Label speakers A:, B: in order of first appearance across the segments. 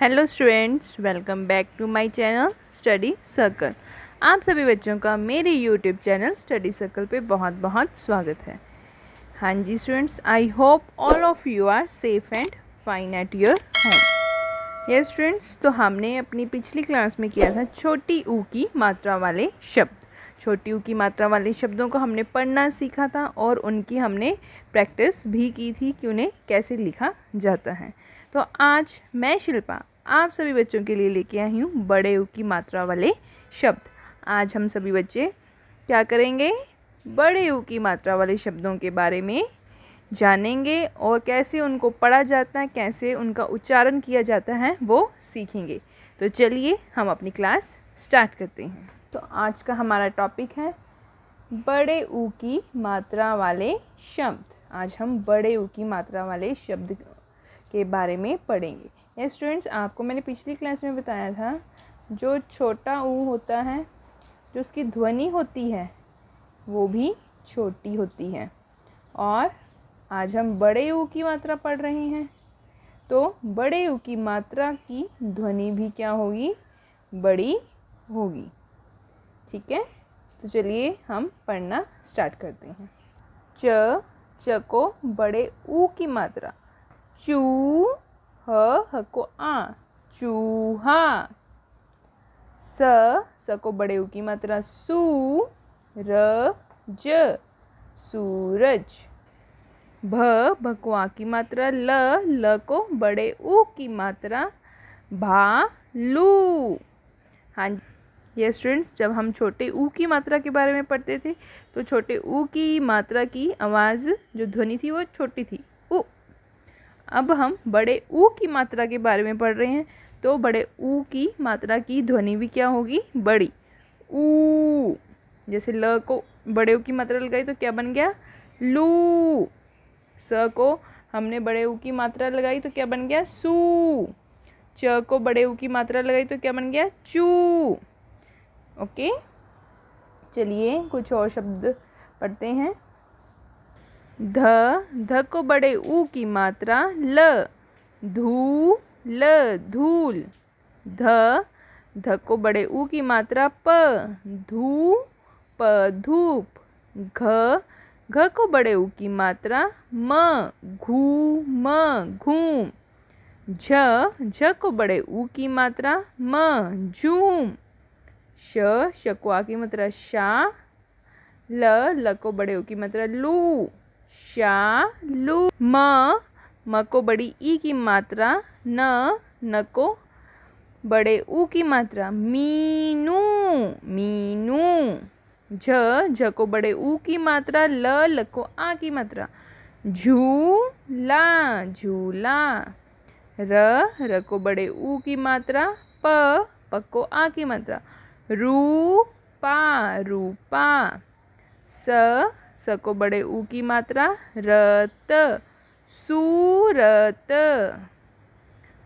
A: hello students welcome back to my channel study circle आप सभी बच्चों का मेरे यूट्यूब चैनल स्टडी सर्कल पे बहुत बहुत स्वागत है हाँ जी students I hope all of you are safe and fine at your home yes students तो हमने अपनी पिछली क्लास में किया था छोटी ऊ की मात्रा वाले शब्द छोटी ऊ की मात्रा वाले शब्दों को हमने पढ़ना सीखा था और उनकी हमने प्रैक्टिस भी की थी कि उन्हें कैसे लिखा जाता है तो आज मैं शिल्पा आप सभी बच्चों के लिए लेके आई हूँ बड़े ऊ की मात्रा वाले शब्द आज हम सभी बच्चे क्या करेंगे बड़े ऊ की मात्रा वाले शब्दों के बारे में जानेंगे और कैसे उनको पढ़ा जाता है कैसे उनका उच्चारण किया जाता है वो सीखेंगे तो चलिए हम अपनी क्लास स्टार्ट करते हैं तो आज का हमारा टॉपिक है बड़े ऊ की मात्रा वाले शब्द आज हम बड़े ऊ की मात्रा वाले शब्द के बारे में पढ़ेंगे ये स्टूडेंट्स आपको मैंने पिछली क्लास में बताया था जो छोटा ऊ होता है जो उसकी ध्वनि होती है वो भी छोटी होती है और आज हम बड़े ऊ की मात्रा पढ़ रहे हैं तो बड़े ऊ की मात्रा की ध्वनि भी क्या होगी बड़ी होगी ठीक है तो चलिए हम पढ़ना स्टार्ट करते हैं च च को बड़े ऊ की मात्रा चू ह ह को आ चूहा स स को बड़े ऊ की मात्रा सू र ज सूरज भ भकुआ की मात्रा ल ल को बड़े ऊ की मात्रा भालू हाँ ये स्टूडेंट्स जब हम छोटे ऊ की मात्रा के बारे में पढ़ते थे तो छोटे ऊ की मात्रा की आवाज़ जो ध्वनि थी वो छोटी थी अब हम बड़े ऊ की मात्रा के बारे में पढ़ रहे हैं तो बड़े ऊ की मात्रा की ध्वनि भी क्या होगी बड़ी ऊ जैसे ल को बड़े ऊ की मात्रा लगाई तो क्या बन गया लू स को हमने बड़े ऊ की मात्रा लगाई तो क्या बन गया सू च को बड़े ऊ की मात्रा लगाई तो क्या बन गया चू ओके चलिए कुछ और शब्द पढ़ते हैं ध ध को बड़े ऊ की मात्रा ल धू ल धूल ध ध को बड़े ऊ की मात्रा प धू प धूप घ घ को बड़े ऊ की मात्रा म घू म घूम झ झ को बड़े ऊ की मात्रा म झूम श शकुआ की मात्रा शा ल ल को बड़े ऊ की मात्रा लू शालू म म को बड़ी ई की मात्रा न न को बड़े ऊ की मात्रा मीनू मीनू झ झ को बड़े ऊ की मात्रा ल ल को आ की मात्रा झूला झूला र र को बड़े ऊ की मात्रा प प को आ की मात्रा रूपा रूपा स स को बड़े ऊ की मात्रा रत सूरत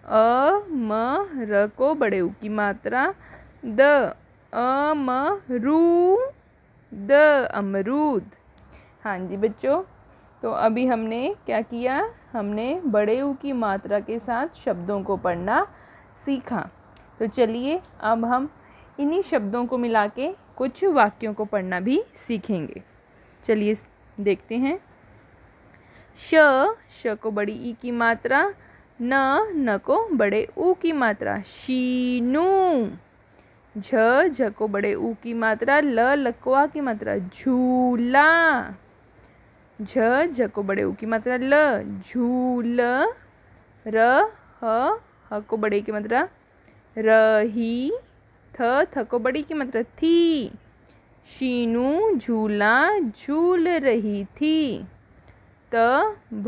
A: अ म र को बड़े ऊ की मात्रा द रू द अमरूद हाँ जी बच्चों तो अभी हमने क्या किया हमने बड़े ऊ की मात्रा के साथ शब्दों को पढ़ना सीखा तो चलिए अब हम इन्हीं शब्दों को मिला के कुछ वाक्यों को पढ़ना भी सीखेंगे चलिए देखते हैं श श को बड़ी ई की मात्रा न न को बड़े ऊ की मात्रा शीनू झ झ को बड़े ऊ की मात्रा ल लकवा की मात्रा झूला झ झ को बड़े ऊ की मात्रा ल झूल र ह ह को बड़े की मात्रा रही थ थ को बड़ी की मात्रा थी शीनू झूला झूल रही थी त भ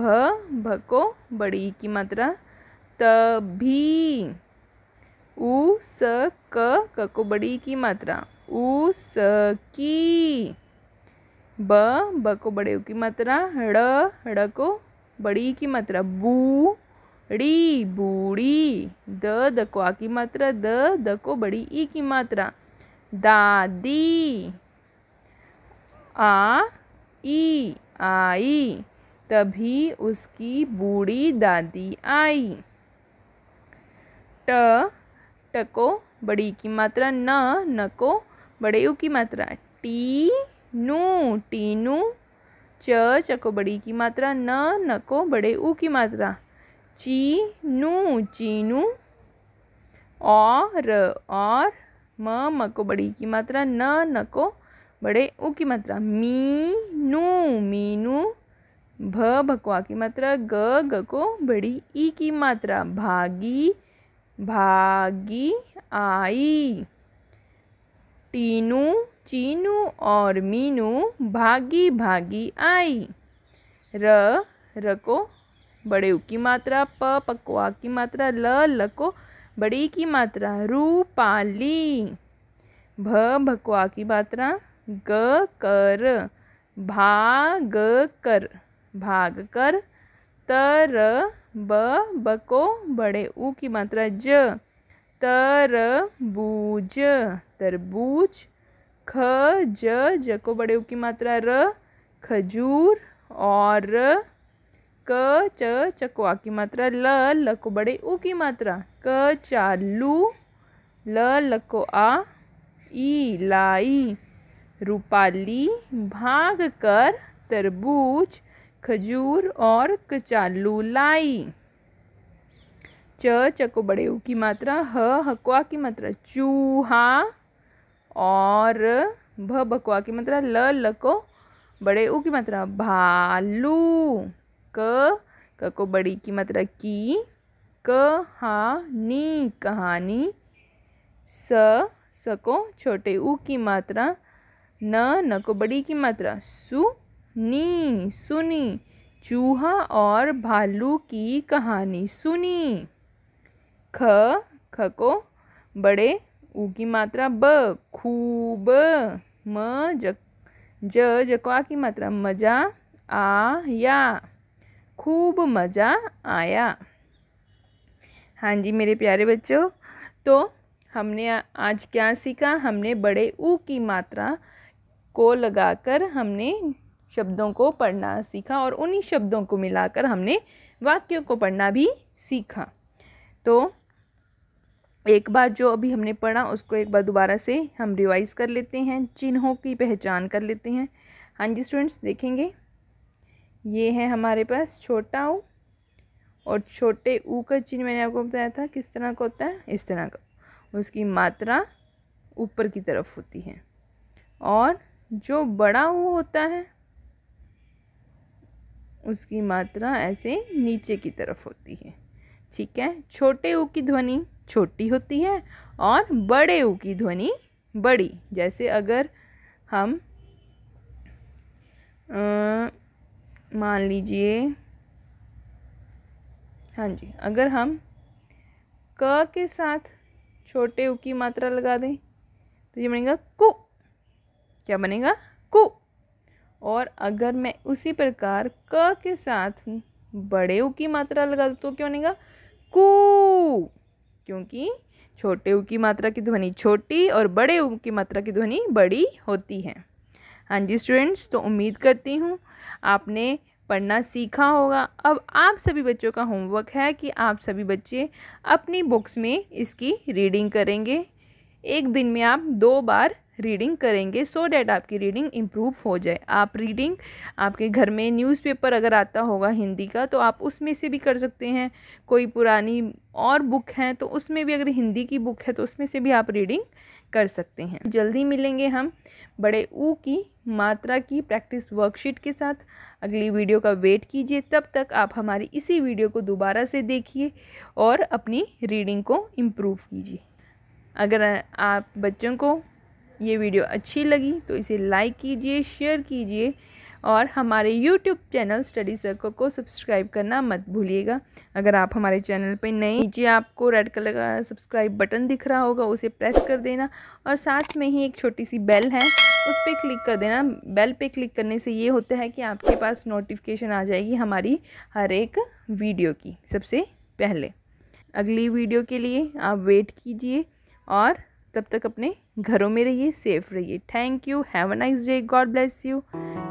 A: भको बड़ी की मात्रा तभी उ स क कको बड़ी की मात्रा उ स की ब ब को बड़े की मात्रा ड़ ड़ को बड़ी की मात्रा बू ड़ी बूड़ी द द को आ की मात्रा द द को बड़ी ई की मात्रा दादी आ ई आई तभी उसकी बूढ़ी दादी आई ट टको बड़ी की मात्रा न नको बड़े यू की मात्रा टी नू टीनू च चको बड़ी की मात्रा न नको बड़े ऊ की मात्रा ची नू चीनू और और म म को बड़ी की मात्रा न न को बड़े उ की मात्रा मी नू मीनू भ भकवा की मात्रा ग ग को बड़ी ई की मात्रा भागी भागी आई टीनू चीनू और मीनू भागी भागी आई र र को बड़े उ की मात्रा प पकवा की मात्रा ल ल को बड़ी की मात्रा रूपाली भ भकवा की मात्रा ग कर भाग कर भाग कर तर ब बको बड़े ऊ की मात्रा ज तर बूज तरबूज ख ज जको बड़े ऊ की मात्रा र खजूर और क च चकुआ की मात्रा ल ल को बड़े ऊ की मात्रा क चालू ल लको आ ई लाई रूपाली भाग कर तरबूज खजूर और कचालू लाई च चको बड़े ऊ की मात्रा ह हकवा की मात्रा चूहा और भ बकवा की मात्रा ल लको बड़े ऊ की मात्रा भालू क को बड़ी की मात्रा की कहानी कहानी स सको छोटे ऊ की मात्रा न न को बड़ी की मात्रा सु नी सुनी चूहा और भालू की कहानी सुनी ख ख को बड़े ऊ की मात्रा ब खूब म ज ज जकवा की मात्रा मजा आया खूब मज़ा आया हाँ जी मेरे प्यारे बच्चों तो हमने आज क्या सीखा हमने बड़े ऊ की मात्रा को लगाकर हमने शब्दों को पढ़ना सीखा और उन्हीं शब्दों को मिलाकर हमने वाक्यों को पढ़ना भी सीखा तो एक बार जो अभी हमने पढ़ा उसको एक बार दोबारा से हम रिवाइज़ कर लेते हैं चिन्हों की पहचान कर लेते हैं हाँ जी स्टूडेंट्स देखेंगे ये है हमारे पास छोटा ऊ और छोटे ऊ का चिन्ह मैंने आपको बताया था किस तरह का होता है इस तरह का उसकी मात्रा ऊपर की तरफ होती है और जो बड़ा ऊ होता है उसकी मात्रा ऐसे नीचे की तरफ होती है ठीक है छोटे ऊ की ध्वनि छोटी होती है और बड़े ऊ की ध्वनि बड़ी जैसे अगर हम मान लीजिए हाँ जी अगर हम क के साथ छोटे उ की मात्रा लगा दें तो ये बनेगा कु क्या बनेगा कु और अगर मैं उसी प्रकार क के साथ बड़े उ की मात्रा लगा दूँ तो क्या बनेगा कु क्योंकि छोटे उ की मात्रा की ध्वनि छोटी और बड़े उ की मात्रा की ध्वनि बड़ी होती है हाँ जी स्टूडेंट्स तो उम्मीद करती हूँ आपने पढ़ना सीखा होगा अब आप सभी बच्चों का होमवर्क है कि आप सभी बच्चे अपनी बुक्स में इसकी रीडिंग करेंगे एक दिन में आप दो बार रीडिंग करेंगे सो so डैट आपकी रीडिंग इम्प्रूव हो जाए आप रीडिंग आपके घर में न्यूज़पेपर अगर आता होगा हिंदी का तो आप उसमें से भी कर सकते हैं कोई पुरानी और बुक है तो उसमें भी अगर हिंदी की बुक है तो उसमें से भी आप रीडिंग कर सकते हैं जल्दी मिलेंगे हम बड़े ऊ की मात्रा की प्रैक्टिस वर्कशीट के साथ अगली वीडियो का वेट कीजिए तब तक आप हमारी इसी वीडियो को दोबारा से देखिए और अपनी रीडिंग को इम्प्रूव कीजिए अगर आप बच्चों को ये वीडियो अच्छी लगी तो इसे लाइक कीजिए शेयर कीजिए और हमारे यूट्यूब चैनल स्टडी सर्कल को सब्सक्राइब करना मत भूलिएगा अगर आप हमारे चैनल पर नए नीचे आपको रेड कलर का सब्सक्राइब बटन दिख रहा होगा उसे प्रेस कर देना और साथ में ही एक छोटी सी बेल है उस पर क्लिक कर देना बेल पे क्लिक करने से ये होता है कि आपके पास नोटिफिकेशन आ जाएगी हमारी हर एक वीडियो की सबसे पहले अगली वीडियो के लिए आप वेट कीजिए और तब तक अपने घरों में रहिए सेफ रहिए thank you have a nice day God bless you